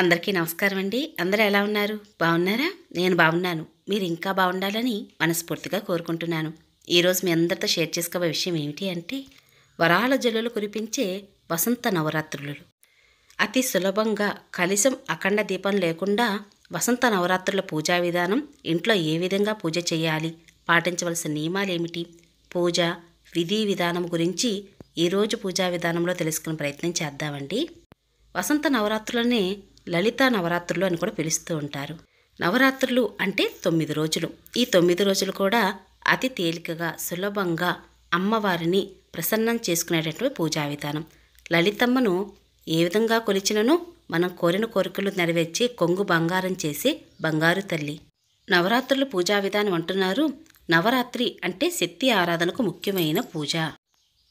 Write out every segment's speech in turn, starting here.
అందరికీ నమస్కారం అండి అందరూ ఎలా ఉన్నారు బాగున్నారా నేను బాగున్నాను మీరు ఇంకా బాగుండాలని మనస్ఫూర్తిగా కోరుకుంటున్నాను ఈరోజు మీ అందరితో షేర్ చేసుకోబోయే విషయం ఏమిటి అంటే వరాల జల్లులు కురిపించే వసంత నవరాత్రులు అతి సులభంగా కలిసం అఖండ దీపం లేకుండా వసంత నవరాత్రుల పూజా విధానం ఇంట్లో ఏ విధంగా పూజ చేయాలి పాటించవలసిన నియమాలు ఏమిటి పూజ విధి విధానం గురించి ఈరోజు పూజా విధానంలో తెలుసుకునే ప్రయత్నం చేద్దామండి వసంత నవరాత్రులనే లలిత నవరాత్రులు అని కూడా పిలుస్తూ ఉంటారు నవరాత్రులు అంటే తొమ్మిది రోజులు ఈ తొమ్మిది రోజులు కూడా అతి తేలికగా సులభంగా అమ్మవారిని ప్రసన్నం చేసుకునేటటువంటి పూజా విధానం లలితమ్మను ఏ విధంగా కొలిచినను మనం కోరిన కోరికలు నెరవేర్చి కొంగు బంగారం చేసి బంగారు తల్లి నవరాత్రులు పూజా విధానం అంటున్నారు నవరాత్రి అంటే శక్తి ఆరాధనకు ముఖ్యమైన పూజ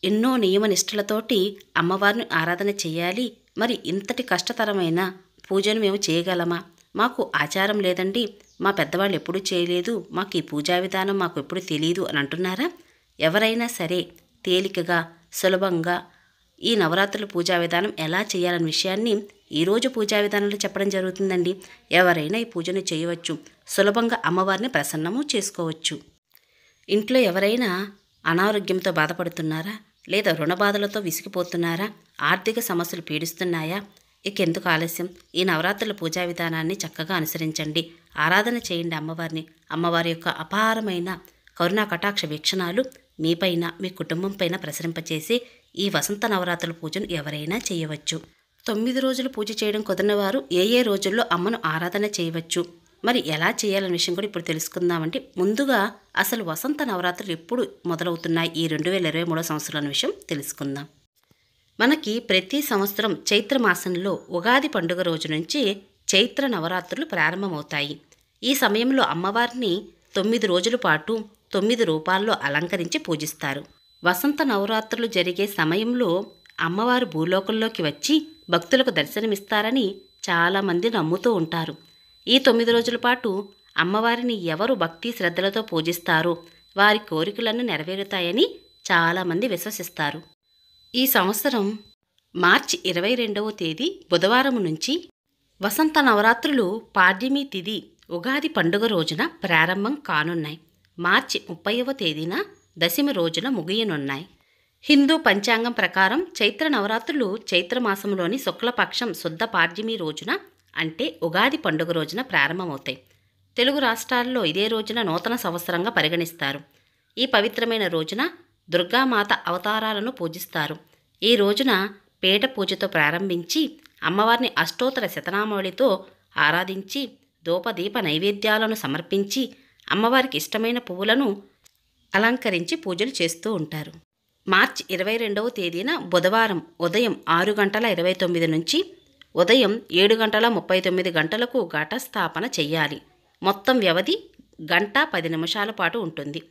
ఎన్నో నియమ నిష్ఠలతోటి అమ్మవారిని ఆరాధన చేయాలి మరి ఇంతటి కష్టతరమైన పూజను మేము చేయగలమా మాకు ఆచారం లేదండి మా పెద్దవాళ్ళు ఎప్పుడూ చేయలేదు మాకు ఈ పూజా విధానం మాకు ఎప్పుడు తెలియదు అని అంటున్నారా ఎవరైనా సరే తేలికగా సులభంగా ఈ నవరాత్రుల పూజా విధానం ఎలా చేయాలనే విషయాన్ని ఈరోజు పూజా విధానంలో చెప్పడం జరుగుతుందండి ఎవరైనా ఈ పూజను చేయవచ్చు సులభంగా అమ్మవారిని ప్రసన్నము చేసుకోవచ్చు ఇంట్లో ఎవరైనా అనారోగ్యంతో బాధపడుతున్నారా లేదా రుణ బాధలతో విసిగిపోతున్నారా ఆర్థిక సమస్యలు పీడిస్తున్నాయా ఇకెందుకు ఆలస్యం ఈ నవరాత్రుల పూజా విధానాన్ని చక్కగా అనుసరించండి ఆరాధన చేయండి అమ్మవారిని అమ్మవారి యొక్క అపారమైన కరుణా కటాక్ష వీక్షణాలు మీపైన మీ కుటుంబం పైన ప్రసరింపచేసి ఈ వసంత నవరాత్రుల పూజను ఎవరైనా చేయవచ్చు తొమ్మిది రోజులు పూజ చేయడం కుదరని వారు ఏ ఏ రోజుల్లో అమ్మను ఆరాధన చేయవచ్చు మరి ఎలా చేయాలనే విషయం కూడా ఇప్పుడు తెలుసుకుందామంటే ముందుగా అసలు వసంత నవరాత్రులు ఎప్పుడు మొదలవుతున్నాయి ఈ రెండు వేల ఇరవై మూడో సంవత్సరాల విషయం తెలుసుకుందాం మనకి ప్రతి సంవత్సరం చైత్రమాసంలో ఉగాది పండుగ రోజు నుంచి చైత్ర నవరాత్రులు ప్రారంభమవుతాయి ఈ సమయంలో అమ్మవారిని తొమ్మిది రోజుల పాటు తొమ్మిది రూపాల్లో అలంకరించి పూజిస్తారు వసంత నవరాత్రులు జరిగే సమయంలో అమ్మవారు భూలోకంలోకి వచ్చి భక్తులకు దర్శనమిస్తారని చాలామంది నమ్ముతూ ఉంటారు ఈ తొమ్మిది రోజుల పాటు అమ్మవారిని ఎవరు భక్తి శ్రద్ధలతో పూజిస్తారో వారి కోరికలను నెరవేరుతాయని చాలామంది విశ్వసిస్తారు ఈ సంవత్సరం మార్చి ఇరవై రెండవ తేదీ బుధవారం నుంచి వసంత నవరాత్రులు పాడ్యమి తిది ఉగాది పండుగ రోజున ప్రారంభం కానున్నాయి మార్చి ముప్పైవ తేదీన దశమి రోజున ముగియనున్నాయి హిందూ పంచాంగం ప్రకారం చైత్ర నవరాత్రులు చైత్రమాసంలోని శుక్లపక్షం శుద్ధ పాడ్యమి రోజున అంటే ఉగాది పండుగ రోజున ప్రారంభమవుతాయి తెలుగు రాష్ట్రాల్లో ఇదే రోజున నూతన సంవత్సరంగా పరిగణిస్తారు ఈ పవిత్రమైన రోజున దుర్గామాత అవతారాలను పూజిస్తారు ఈ రోజున పేట పూజతో ప్రారంభించి అమ్మవారిని అష్టోత్తర శతనామవళితో ఆరాధించి ధూపదీప నైవేద్యాలను సమర్పించి అమ్మవారికి ఇష్టమైన పువ్వులను అలంకరించి పూజలు చేస్తూ ఉంటారు మార్చి ఇరవై రెండవ తేదీన బుధవారం ఉదయం ఆరు గంటల ఇరవై తొమ్మిది నుంచి ఉదయం ఏడు గంటల ముప్పై తొమ్మిది గంటలకు ఘటస్థాపన చెయ్యాలి మొత్తం వ్యవధి గంట పది నిమిషాల పాటు ఉంటుంది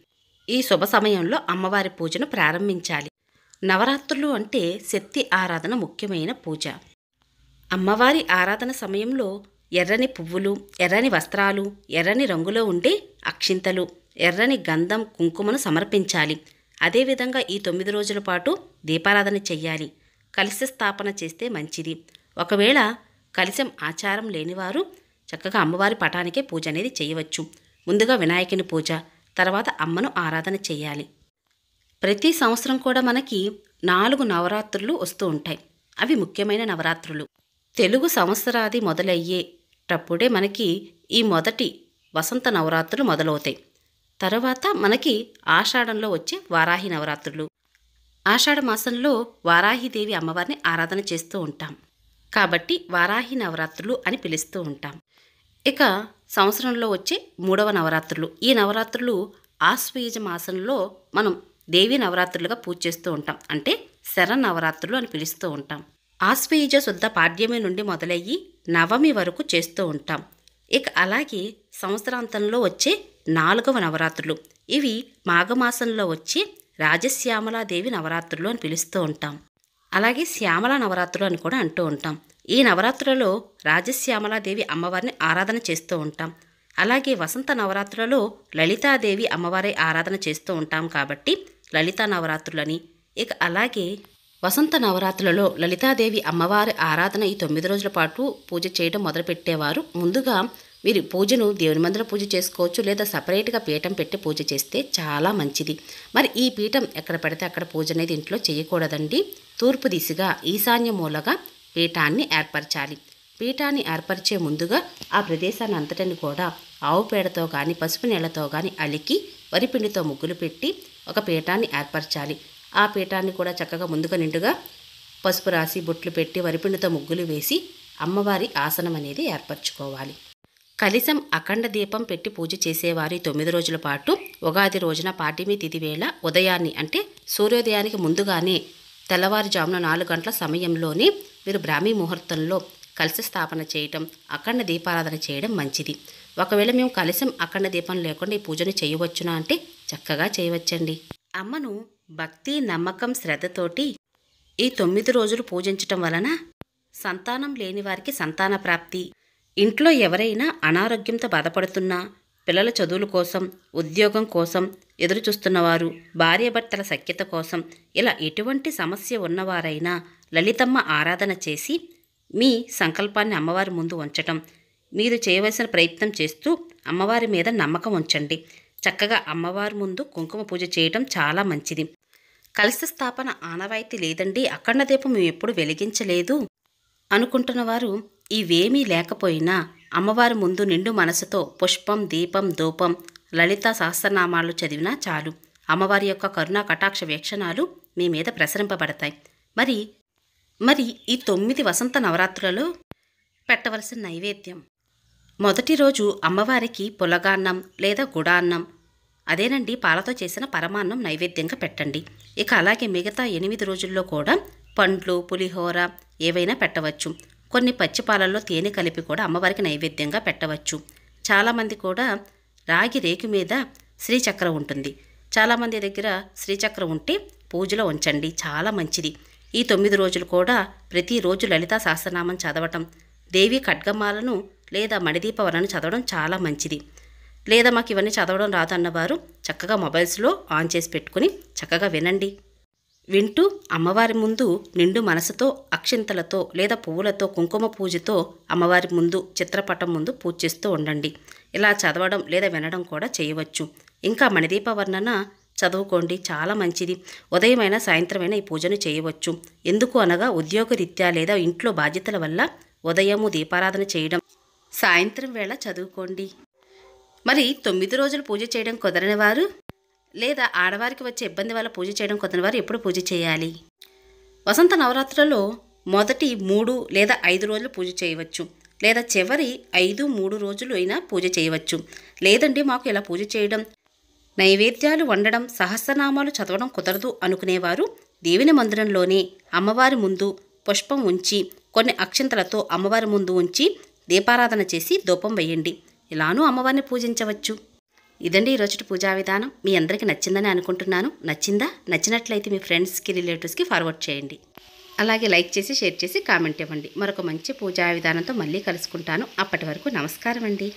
ఈ శుభ సమయంలో అమ్మవారి పూజను ప్రారంభించాలి నవరాత్రులు అంటే శక్తి ఆరాధన ముఖ్యమైన పూజ అమ్మవారి ఆరాధన సమయంలో ఎర్రని పువ్వులు ఎర్రని వస్త్రాలు ఎర్రని రంగులో ఉండే అక్షింతలు ఎర్రని గంధం కుంకుమను సమర్పించాలి అదేవిధంగా ఈ తొమ్మిది రోజుల పాటు దీపారాధన చెయ్యాలి కలిసి స్థాపన చేస్తే మంచిది ఒకవేళ కలిసం ఆచారం లేనివారు చక్కగా అమ్మవారి పటానికే పూజ అనేది చేయవచ్చు ముందుగా వినాయకుని పూజ తర్వాత అమ్మను ఆరాధన చేయాలి ప్రతి సంవత్సరం కూడా మనకి నాలుగు నవరాత్రులు వస్తూ ఉంటాయి అవి ముఖ్యమైన నవరాత్రులు తెలుగు సంవత్సరాది మొదలయ్యేటప్పుడే మనకి ఈ మొదటి వసంత నవరాత్రులు మొదలవుతాయి తర్వాత మనకి ఆషాఢంలో వచ్చే వారాహి నవరాత్రులు ఆషాఢ మాసంలో వారాహిదేవి అమ్మవారిని ఆరాధన చేస్తూ ఉంటాం కాబట్టి వారాహి నవరాత్రులు అని పిలుస్తూ ఉంటాం ఇక సంవత్సరంలో వచ్చే మూడవ నవరాత్రులు ఈ నవరాత్రులు ఆశ్వయుజ మాసంలో మనం దేవి నవరాత్రులుగా పూజ చేస్తూ ఉంటాం అంటే శర నవరాత్రులు అని పిలుస్తూ ఉంటాం ఆశ్వయుజ శుద్ధ పాడ్యమి నుండి మొదలయ్యి నవమి వరకు చేస్తూ ఉంటాం ఇక అలాగే సంవత్సరాంతంలో వచ్చే నాలుగవ నవరాత్రులు ఇవి మాఘమాసంలో వచ్చి రాజశ్యామలాదేవి నవరాత్రులు అని పిలుస్తూ ఉంటాం అలాగే శ్యామల నవరాత్రులు అని కూడా అంటూ ఉంటాం ఈ నవరాత్రులలో రాజశ్యామలాదేవి అమ్మవారిని ఆరాధన చేస్తూ ఉంటాం అలాగే వసంత నవరాత్రులలో లలితాదేవి అమ్మవారి ఆరాధన చేస్తూ ఉంటాం కాబట్టి లలితా నవరాత్రులని ఇక అలాగే వసంత నవరాత్రులలో లలితాదేవి అమ్మవారి ఆరాధన ఈ తొమ్మిది రోజుల పాటు పూజ చేయడం మొదలుపెట్టేవారు ముందుగా మీరు పూజను దేవుని మందిర పూజ చేసుకోవచ్చు లేదా సపరేట్గా పీఠం పెట్టి పూజ చేస్తే చాలా మంచిది మరి ఈ పీఠం ఎక్కడ పెడితే అక్కడ పూజ అనేది ఇంట్లో చేయకూడదండి తూర్పు దిశగా ఈశాన్య మూలగా పీఠాన్ని ఏర్పరచాలి పీఠాన్ని ఏర్పరిచే ముందుగా ఆ ప్రదేశాన్ని అంతటిని కూడా ఆవు పేడతో కానీ పసుపు నీళ్లతో కానీ అలికి వరిపిండితో ముగ్గులు పెట్టి ఒక పీఠాన్ని ఏర్పరచాలి ఆ పీఠాన్ని కూడా చక్కగా ముందుగా నిండుగా పసుపు రాసి బొట్లు పెట్టి వరిపిండితో ముగ్గులు వేసి అమ్మవారి ఆసనం అనేది ఏర్పరచుకోవాలి కలిసం అఖండ దీపం పెట్టి పూజ చేసేవారి తొమ్మిది రోజుల పాటు ఉగాది రోజున పాటిమి తిది వేళ ఉదయాన్ని అంటే సూర్యోదయానికి ముందుగానే తెల్లవారుజామున నాలుగు గంటల సమయంలోనే మీరు బ్రాహ్మీ ముహూర్తంలో కలిసి స్థాపన చేయటం అఖండ దీపారాధన చేయడం మంచిది ఒకవేళ మేము కలిసం అఖండ దీపం లేకుండా ఈ పూజను చేయవచ్చునా అంటే చక్కగా చేయవచ్చండి అమ్మను భక్తి నమ్మకం శ్రద్ధతోటి ఈ తొమ్మిది రోజులు పూజించటం వలన సంతానం లేని వారికి సంతాన ప్రాప్తి ఇంట్లో ఎవరైనా అనారోగ్యంతో బాధపడుతున్నా పిల్లల చదువుల కోసం ఉద్యోగం కోసం ఎదురుచూస్తున్నవారు భార్యాభర్తల సఖ్యత కోసం ఇలా ఎటువంటి సమస్య ఉన్నవారైనా లలితమ్మ ఆరాధన చేసి మీ సంకల్పాన్ని అమ్మవారి ముందు ఉంచటం మీరు చేయవలసిన ప్రయత్నం చేస్తూ అమ్మవారి మీద నమ్మకం ఉంచండి చక్కగా అమ్మవారి ముందు కుంకుమ పూజ చేయటం చాలా మంచిది కలిసి స్థాపన ఆనవాయితీ లేదండి అఖండ దీపం మేము ఎప్పుడు వెలిగించలేదు అనుకుంటున్న వారు ఇవేమీ లేకపోయినా అమ్మవారి ముందు నిండు మనసుతో పుష్పం దీపం ధూపం లలిత సహస్రనామాలు చదివినా చాలు అమ్మవారి యొక్క కరుణా కటాక్ష వీక్షణాలు మీ మీద ప్రసరింపబడతాయి మరి మరి ఈ తొమ్మిది వసంత నవరాత్రులలో పెట్టవలసిన నైవేద్యం మొదటి రోజు అమ్మవారికి పులగాన్నం లేదా గుడాన్నం అదేనండి పాలతో చేసిన పరమాన్నం నైవేద్యంగా పెట్టండి ఇక అలాగే మిగతా ఎనిమిది రోజుల్లో కూడా పండ్లు పులిహోర ఏవైనా పెట్టవచ్చు కొన్ని పచ్చిపాలల్లో తేనె కలిపి కూడా అమ్మవారికి నైవేద్యంగా పెట్టవచ్చు చాలామంది కూడా రాగి రేకు మీద శ్రీచక్రం ఉంటుంది చాలామంది దగ్గర శ్రీచక్రం ఉంటే పూజలో ఉంచండి చాలా మంచిది ఈ తొమ్మిది రోజులు కూడా ప్రతిరోజు లలితా సహస్రనామం చదవటం దేవి ఖడ్గమాలను లేదా మణిదీపవలను చదవడం చాలా మంచిది లేదా మాకు ఇవన్నీ చదవడం రాదన్నవారు చక్కగా మొబైల్స్లో ఆన్ చేసి పెట్టుకుని చక్కగా వినండి వింటూ అమ్మవారి ముందు నిండు మనసుతో అక్షింతలతో లేదా పువ్వులతో కుంకుమ పూజతో అమ్మవారి ముందు చిత్రపటం ముందు పూజ చేస్తూ ఉండండి ఇలా చదవడం లేదా వినడం కూడా చేయవచ్చు ఇంకా మణిదీప వర్ణన చదువుకోండి చాలా మంచిది ఉదయమైనా సాయంత్రమైనా ఈ పూజను చేయవచ్చు ఎందుకు అనగా ఉద్యోగరీత్యా లేదా ఇంట్లో బాధ్యతల వల్ల ఉదయము దీపారాధన చేయడం సాయంత్రం వేళ చదువుకోండి మరి తొమ్మిది రోజులు పూజ చేయడం కుదరని వారు లేదా ఆడవారికి వచ్చే ఇబ్బంది వల్ల పూజ చేయడం కుదరని వారు ఎప్పుడు పూజ చేయాలి వసంత నవరాత్రులలో మొదటి మూడు లేదా ఐదు రోజులు పూజ చేయవచ్చు లేదా చివరి ఐదు మూడు రోజులు అయినా పూజ చేయవచ్చు లేదండి మాకు ఇలా పూజ చేయడం నైవేద్యాలు వండడం సహస్రనామాలు చదవడం కుదరదు అనుకునేవారు దేవుని మందిరంలోనే అమ్మవారి ముందు పుష్పం ఉంచి కొన్ని అక్షంతలతో అమ్మవారి ముందు ఉంచి దీపారాధన చేసి దూపం వేయండి ఇలానూ అమ్మవారిని పూజించవచ్చు ఇదండి ఈరోజు పూజా విధానం మీ అందరికీ నచ్చిందని అనుకుంటున్నాను నచ్చిందా నచ్చినట్లయితే మీ ఫ్రెండ్స్కి రిలేటివ్స్కి ఫార్వర్డ్ చేయండి అలాగే లైక్ చేసి షేర్ చేసి కామెంట్ ఇవ్వండి మరొక మంచి పూజా విధానంతో మళ్ళీ కలుసుకుంటాను అప్పటి వరకు నమస్కారం అండి